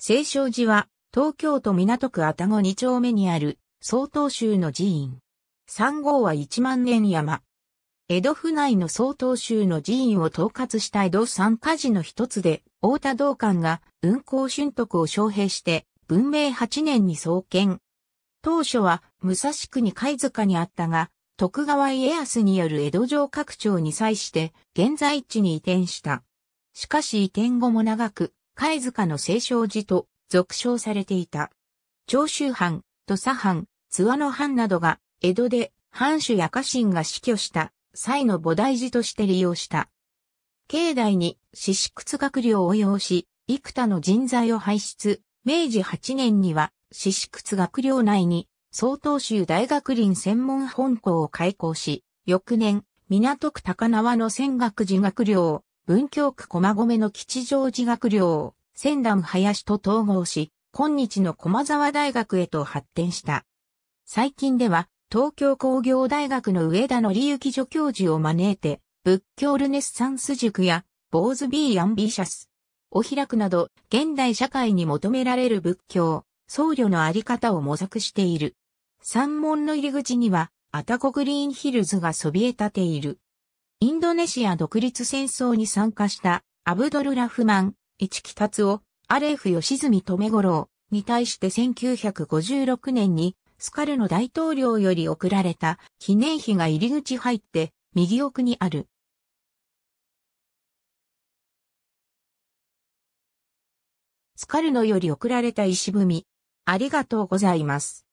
清少寺は、東京都港区愛宕二丁目にある、曹洞宗の寺院。3号は一万年山。江戸府内の曹洞宗の寺院を統括した江戸三家寺の一つで、大田道館が運行春徳を招聘して、文明8年に創建。当初は武蔵国貝塚にあったが、徳川家康による江戸城拡張に際して、現在地に移転した。しかし移転後も長く、貝塚の清少寺と俗称されていた。長州藩、土佐藩、津和野藩などが、江戸で藩主や家臣が死去した際の菩提寺として利用した。境内に四死屈学寮を用し、幾多の人材を輩出、明治8年には四死屈学寮内に曹洞宗大学林専門本校を開校し、翌年、港区高輪の泉岳寺学寮、文京区駒込の吉祥寺学寮を仙段林と統合し、今日の駒沢大学へと発展した。最近では、東京工業大学の上田の幸助教授を招いて、仏教ルネッサンス塾や、坊主ビーアンビシャス、お開くなど、現代社会に求められる仏教、僧侶のあり方を模索している。山門の入り口には、アタコグリーンヒルズがそびえ立ている。インドネシア独立戦争に参加したアブドルラフマン、市木達夫、アレーフ吉住留五郎に対して1956年にスカルの大統領より贈られた記念碑が入り口入って右奥にある。スカルノより贈られた石踏み。ありがとうございます。